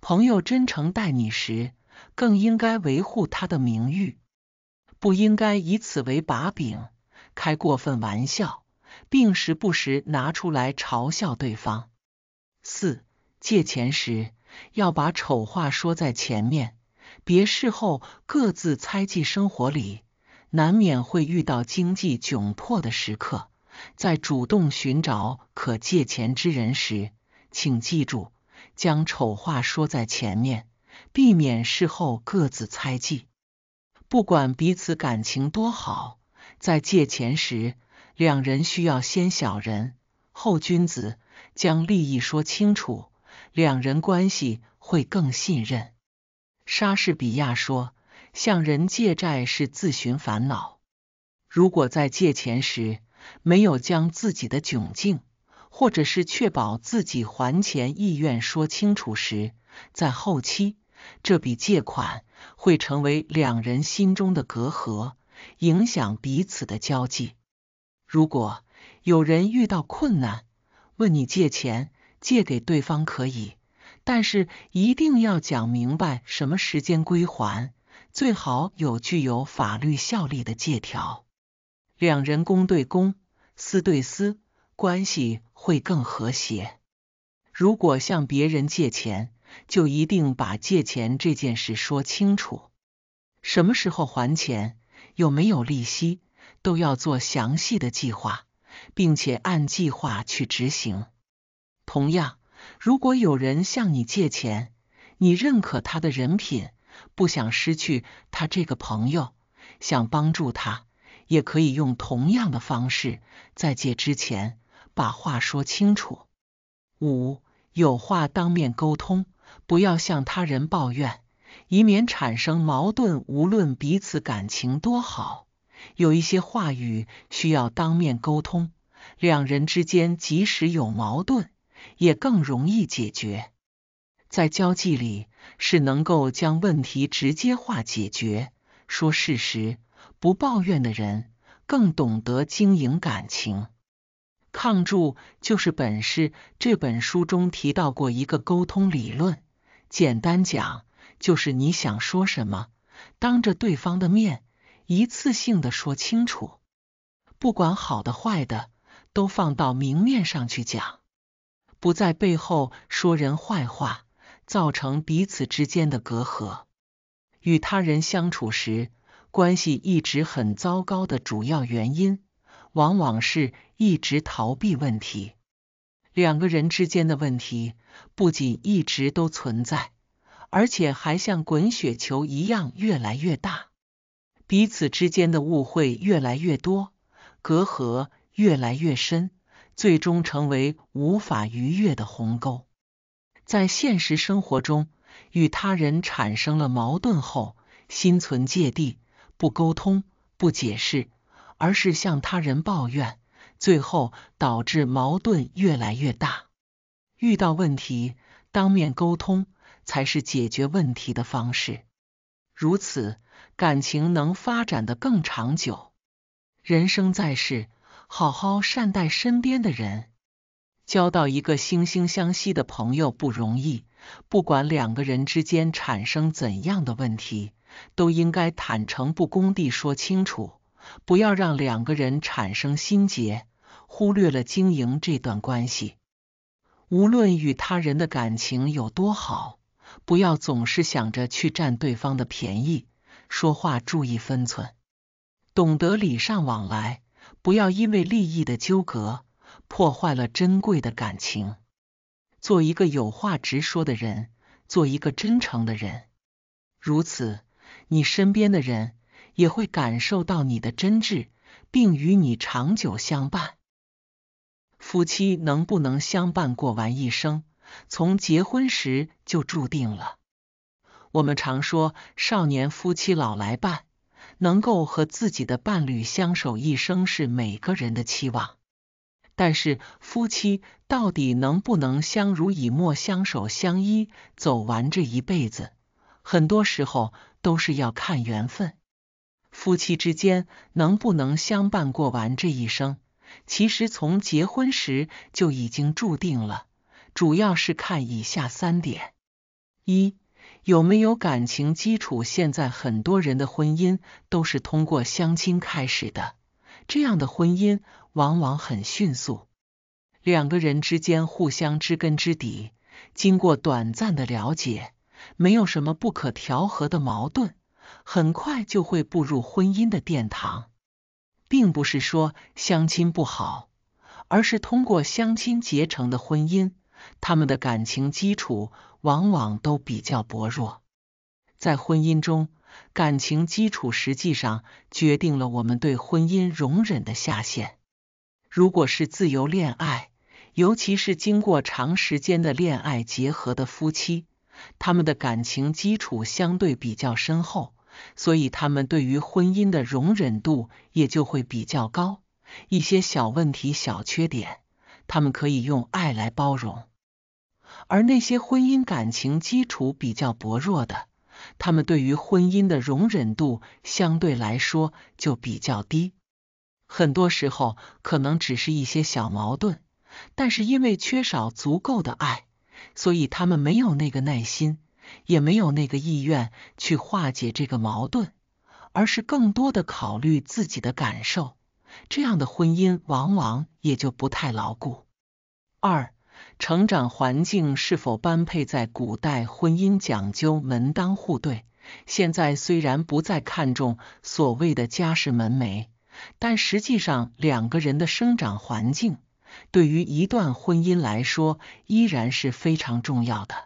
朋友真诚待你时，更应该维护他的名誉，不应该以此为把柄开过分玩笑。并时不时拿出来嘲笑对方。四借钱时要把丑话说在前面，别事后各自猜忌。生活里难免会遇到经济窘迫的时刻，在主动寻找可借钱之人时，请记住将丑话说在前面，避免事后各自猜忌。不管彼此感情多好，在借钱时。两人需要先小人后君子，将利益说清楚，两人关系会更信任。莎士比亚说：“向人借债是自寻烦恼。”如果在借钱时没有将自己的窘境，或者是确保自己还钱意愿说清楚时，在后期这笔借款会成为两人心中的隔阂，影响彼此的交际。如果有人遇到困难，问你借钱，借给对方可以，但是一定要讲明白什么时间归还，最好有具有法律效力的借条。两人公对公，私对私，关系会更和谐。如果向别人借钱，就一定把借钱这件事说清楚，什么时候还钱，有没有利息。都要做详细的计划，并且按计划去执行。同样，如果有人向你借钱，你认可他的人品，不想失去他这个朋友，想帮助他，也可以用同样的方式，在借之前把话说清楚。五、有话当面沟通，不要向他人抱怨，以免产生矛盾。无论彼此感情多好。有一些话语需要当面沟通，两人之间即使有矛盾，也更容易解决。在交际里，是能够将问题直接化解决，说事实，不抱怨的人，更懂得经营感情。抗住就是本事。这本书中提到过一个沟通理论，简单讲就是你想说什么，当着对方的面。一次性的说清楚，不管好的坏的，都放到明面上去讲，不在背后说人坏话，造成彼此之间的隔阂。与他人相处时，关系一直很糟糕的主要原因，往往是一直逃避问题。两个人之间的问题，不仅一直都存在，而且还像滚雪球一样越来越大。彼此之间的误会越来越多，隔阂越来越深，最终成为无法逾越的鸿沟。在现实生活中，与他人产生了矛盾后，心存芥蒂，不沟通、不解释，而是向他人抱怨，最后导致矛盾越来越大。遇到问题，当面沟通才是解决问题的方式。如此，感情能发展的更长久。人生在世，好好善待身边的人，交到一个惺惺相惜的朋友不容易。不管两个人之间产生怎样的问题，都应该坦诚不公地说清楚，不要让两个人产生心结，忽略了经营这段关系。无论与他人的感情有多好。不要总是想着去占对方的便宜，说话注意分寸，懂得礼尚往来，不要因为利益的纠葛破坏了珍贵的感情。做一个有话直说的人，做一个真诚的人，如此，你身边的人也会感受到你的真挚，并与你长久相伴。夫妻能不能相伴过完一生？从结婚时就注定了。我们常说“少年夫妻老来伴”，能够和自己的伴侣相守一生是每个人的期望。但是，夫妻到底能不能相濡以沫、相守相依、走完这一辈子，很多时候都是要看缘分。夫妻之间能不能相伴过完这一生，其实从结婚时就已经注定了。主要是看以下三点：一、有没有感情基础。现在很多人的婚姻都是通过相亲开始的，这样的婚姻往往很迅速。两个人之间互相知根知底，经过短暂的了解，没有什么不可调和的矛盾，很快就会步入婚姻的殿堂。并不是说相亲不好，而是通过相亲结成的婚姻。他们的感情基础往往都比较薄弱，在婚姻中，感情基础实际上决定了我们对婚姻容忍的下限。如果是自由恋爱，尤其是经过长时间的恋爱结合的夫妻，他们的感情基础相对比较深厚，所以他们对于婚姻的容忍度也就会比较高。一些小问题、小缺点，他们可以用爱来包容。而那些婚姻感情基础比较薄弱的，他们对于婚姻的容忍度相对来说就比较低。很多时候可能只是一些小矛盾，但是因为缺少足够的爱，所以他们没有那个耐心，也没有那个意愿去化解这个矛盾，而是更多的考虑自己的感受。这样的婚姻往往也就不太牢固。二。成长环境是否般配，在古代婚姻讲究门当户对。现在虽然不再看重所谓的家世门楣，但实际上两个人的生长环境对于一段婚姻来说依然是非常重要的。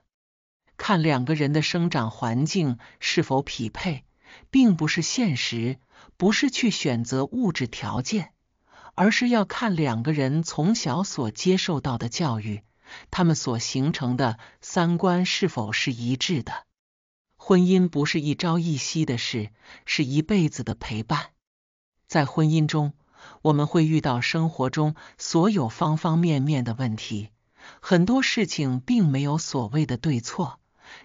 看两个人的生长环境是否匹配，并不是现实，不是去选择物质条件，而是要看两个人从小所接受到的教育。他们所形成的三观是否是一致的？婚姻不是一朝一夕的事，是一辈子的陪伴。在婚姻中，我们会遇到生活中所有方方面面的问题，很多事情并没有所谓的对错，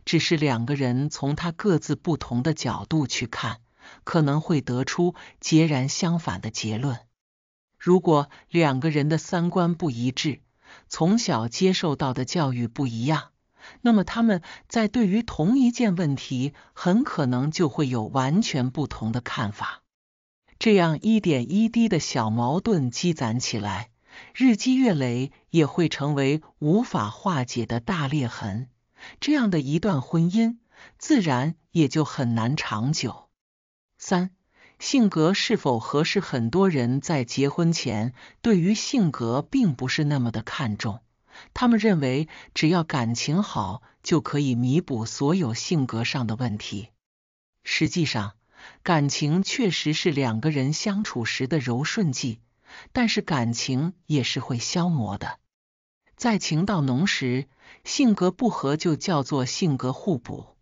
只是两个人从他各自不同的角度去看，可能会得出截然相反的结论。如果两个人的三观不一致，从小接受到的教育不一样，那么他们在对于同一件问题，很可能就会有完全不同的看法。这样一点一滴的小矛盾积攒起来，日积月累也会成为无法化解的大裂痕。这样的一段婚姻，自然也就很难长久。三。性格是否合适？很多人在结婚前对于性格并不是那么的看重，他们认为只要感情好就可以弥补所有性格上的问题。实际上，感情确实是两个人相处时的柔顺剂，但是感情也是会消磨的。在情到浓时，性格不合就叫做性格互补；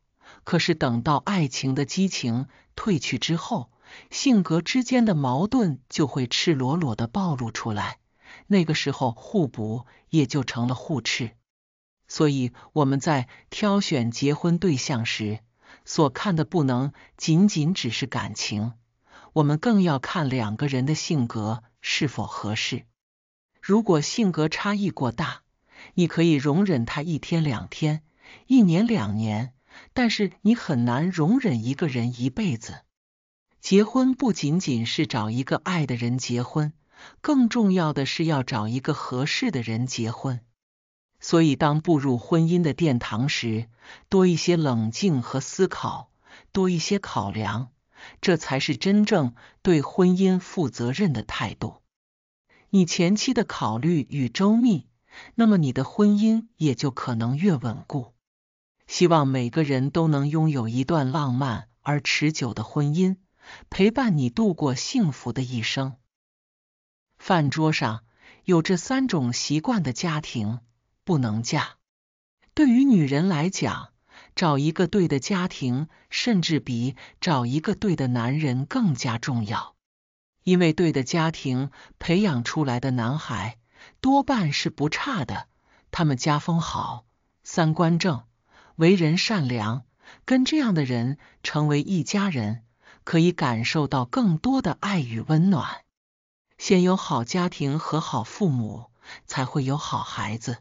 可是等到爱情的激情褪去之后，性格之间的矛盾就会赤裸裸的暴露出来，那个时候互补也就成了互斥。所以我们在挑选结婚对象时，所看的不能仅仅只是感情，我们更要看两个人的性格是否合适。如果性格差异过大，你可以容忍他一天两天、一年两年，但是你很难容忍一个人一辈子。结婚不仅仅是找一个爱的人结婚，更重要的是要找一个合适的人结婚。所以，当步入婚姻的殿堂时，多一些冷静和思考，多一些考量，这才是真正对婚姻负责任的态度。你前期的考虑与周密，那么你的婚姻也就可能越稳固。希望每个人都能拥有一段浪漫而持久的婚姻。陪伴你度过幸福的一生。饭桌上有这三种习惯的家庭不能嫁。对于女人来讲，找一个对的家庭，甚至比找一个对的男人更加重要。因为对的家庭培养出来的男孩多半是不差的，他们家风好，三观正，为人善良，跟这样的人成为一家人。可以感受到更多的爱与温暖。先有好家庭和好父母，才会有好孩子。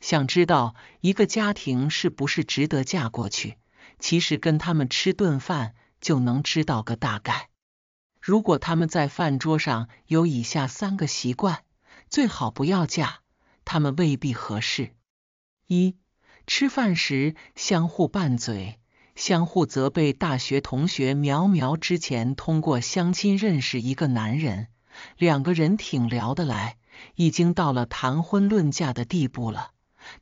想知道一个家庭是不是值得嫁过去，其实跟他们吃顿饭就能知道个大概。如果他们在饭桌上有以下三个习惯，最好不要嫁，他们未必合适。一、吃饭时相互拌嘴。相互责备。大学同学苗苗之前通过相亲认识一个男人，两个人挺聊得来，已经到了谈婚论嫁的地步了。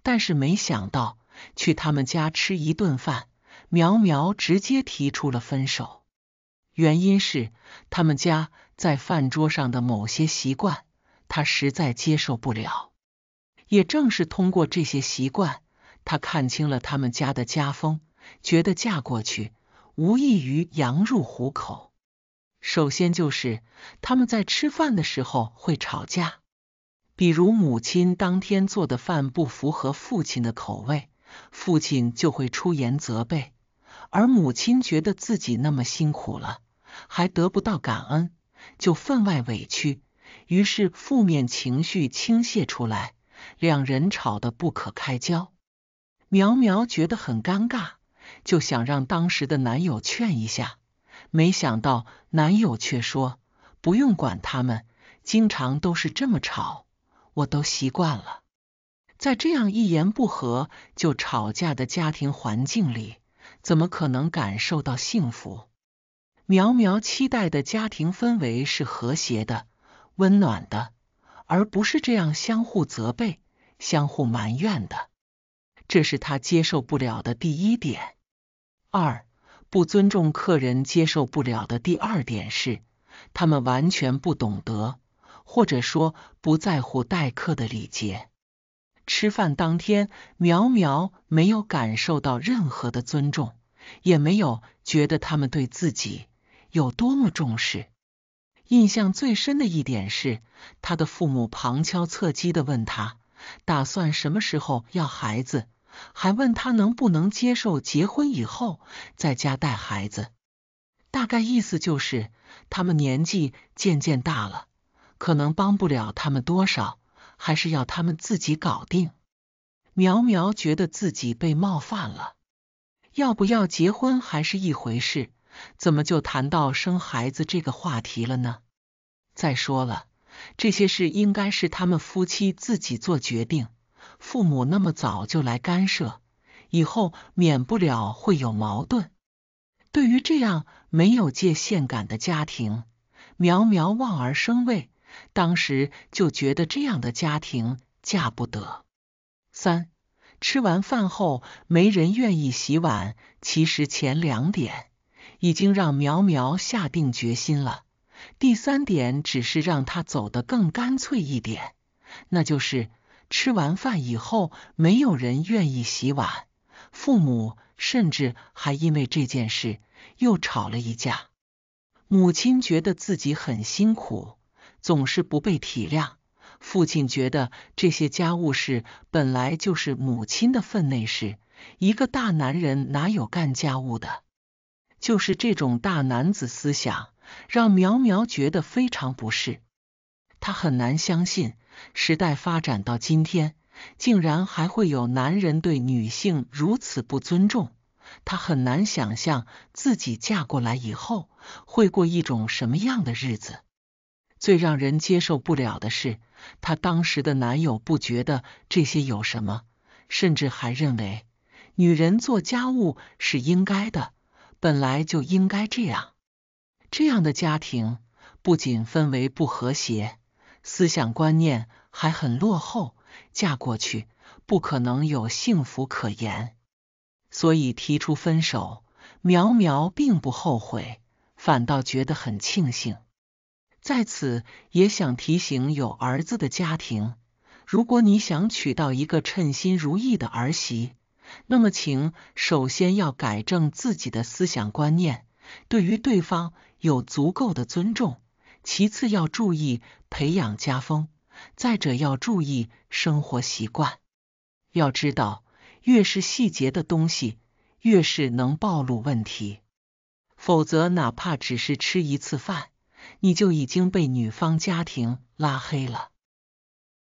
但是没想到去他们家吃一顿饭，苗苗直接提出了分手。原因是他们家在饭桌上的某些习惯，她实在接受不了。也正是通过这些习惯，她看清了他们家的家风。觉得嫁过去无异于羊入虎口。首先就是他们在吃饭的时候会吵架，比如母亲当天做的饭不符合父亲的口味，父亲就会出言责备，而母亲觉得自己那么辛苦了，还得不到感恩，就分外委屈，于是负面情绪倾泻出来，两人吵得不可开交。苗苗觉得很尴尬。就想让当时的男友劝一下，没想到男友却说不用管他们，经常都是这么吵，我都习惯了。在这样一言不合就吵架的家庭环境里，怎么可能感受到幸福？苗苗期待的家庭氛围是和谐的、温暖的，而不是这样相互责备、相互埋怨的。这是他接受不了的第一点。二，不尊重客人接受不了的第二点是，他们完全不懂得，或者说不在乎待客的礼节。吃饭当天，苗苗没有感受到任何的尊重，也没有觉得他们对自己有多么重视。印象最深的一点是，他的父母旁敲侧击的问他，打算什么时候要孩子。还问他能不能接受结婚以后在家带孩子，大概意思就是他们年纪渐渐大了，可能帮不了他们多少，还是要他们自己搞定。苗苗觉得自己被冒犯了，要不要结婚还是一回事，怎么就谈到生孩子这个话题了呢？再说了，这些事应该是他们夫妻自己做决定。父母那么早就来干涉，以后免不了会有矛盾。对于这样没有界限感的家庭，苗苗望而生畏，当时就觉得这样的家庭嫁不得。三，吃完饭后没人愿意洗碗，其实前两点已经让苗苗下定决心了，第三点只是让她走得更干脆一点，那就是。吃完饭以后，没有人愿意洗碗，父母甚至还因为这件事又吵了一架。母亲觉得自己很辛苦，总是不被体谅；父亲觉得这些家务事本来就是母亲的分内事，一个大男人哪有干家务的？就是这种大男子思想，让苗苗觉得非常不适，他很难相信。时代发展到今天，竟然还会有男人对女性如此不尊重，她很难想象自己嫁过来以后会过一种什么样的日子。最让人接受不了的是，她当时的男友不觉得这些有什么，甚至还认为女人做家务是应该的，本来就应该这样。这样的家庭不仅氛围不和谐。思想观念还很落后，嫁过去不可能有幸福可言，所以提出分手。苗苗并不后悔，反倒觉得很庆幸。在此也想提醒有儿子的家庭，如果你想娶到一个称心如意的儿媳，那么请首先要改正自己的思想观念，对于对方有足够的尊重。其次要注意培养家风，再者要注意生活习惯。要知道，越是细节的东西，越是能暴露问题。否则，哪怕只是吃一次饭，你就已经被女方家庭拉黑了。